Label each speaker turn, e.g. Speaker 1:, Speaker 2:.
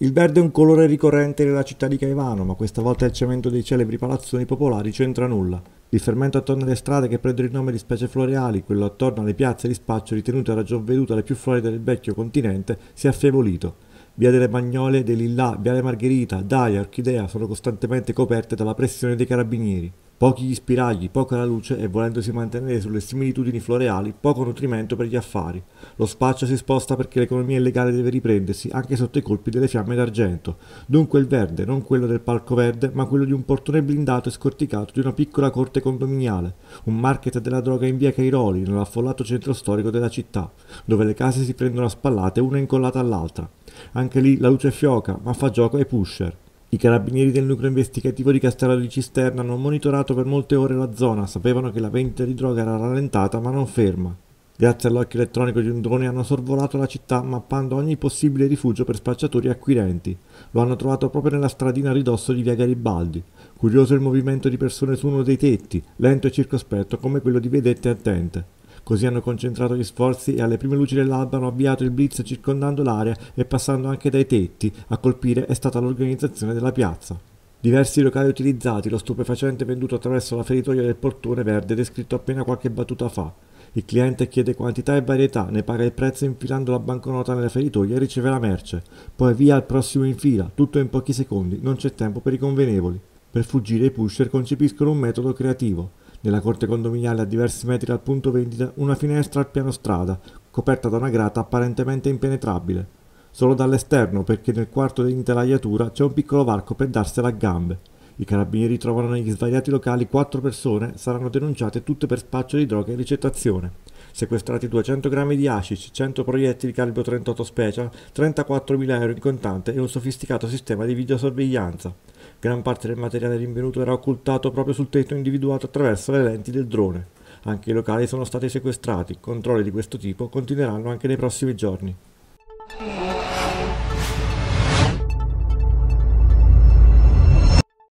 Speaker 1: Il verde è un colore ricorrente nella città di Caivano, ma questa volta il cemento dei celebri palazzoni popolari c'entra nulla. Il fermento attorno alle strade che prendono il nome di specie floreali, quello attorno alle piazze di spaccio ritenute a ragion veduta le più floride del vecchio continente, si è affievolito. Via delle Magnolie, dei Lillà, Viale Margherita, Daia, Orchidea sono costantemente coperte dalla pressione dei carabinieri pochi gli spiragli, poca la luce e volendosi mantenere sulle similitudini floreali, poco nutrimento per gli affari. Lo spaccio si sposta perché l'economia illegale deve riprendersi anche sotto i colpi delle fiamme d'argento. Dunque il verde, non quello del palco verde, ma quello di un portone blindato e scorticato di una piccola corte condominiale, un market della droga in via Cairoli, nell'affollato centro storico della città, dove le case si prendono a spallate una incollata all'altra. Anche lì la luce fioca, ma fa gioco ai pusher. I carabinieri del nucleo investigativo di Castello di Cisterna hanno monitorato per molte ore la zona, sapevano che la vendita di droga era rallentata ma non ferma. Grazie all'occhio elettronico di un drone hanno sorvolato la città mappando ogni possibile rifugio per spacciatori e acquirenti. Lo hanno trovato proprio nella stradina a ridosso di via Garibaldi. Curioso il movimento di persone su uno dei tetti, lento e circospetto come quello di vedette attente. Così hanno concentrato gli sforzi e alle prime luci dell'alba hanno avviato il blitz circondando l'area e passando anche dai tetti. A colpire è stata l'organizzazione della piazza. Diversi locali utilizzati, lo stupefacente venduto attraverso la feritoia del portone verde descritto appena qualche battuta fa. Il cliente chiede quantità e varietà, ne paga il prezzo infilando la banconota nella feritoia e riceve la merce. Poi via al prossimo in fila, tutto in pochi secondi, non c'è tempo per i convenevoli. Per fuggire i pusher concepiscono un metodo creativo. Nella corte condominiale a diversi metri dal punto vendita una finestra al piano strada, coperta da una grata apparentemente impenetrabile. Solo dall'esterno perché nel quarto di c'è un piccolo varco per darsela a gambe. I carabinieri trovano negli svariati locali quattro persone, saranno denunciate tutte per spaccio di droga e ricettazione. Sequestrati 200 grammi di hashish, 100 proiettili calibro 38 special, 34.000 euro in contante e un sofisticato sistema di videosorveglianza. Gran parte del materiale rinvenuto era occultato proprio sul tetto individuato attraverso le lenti del drone. Anche i locali sono stati sequestrati, controlli di questo tipo continueranno anche nei prossimi giorni.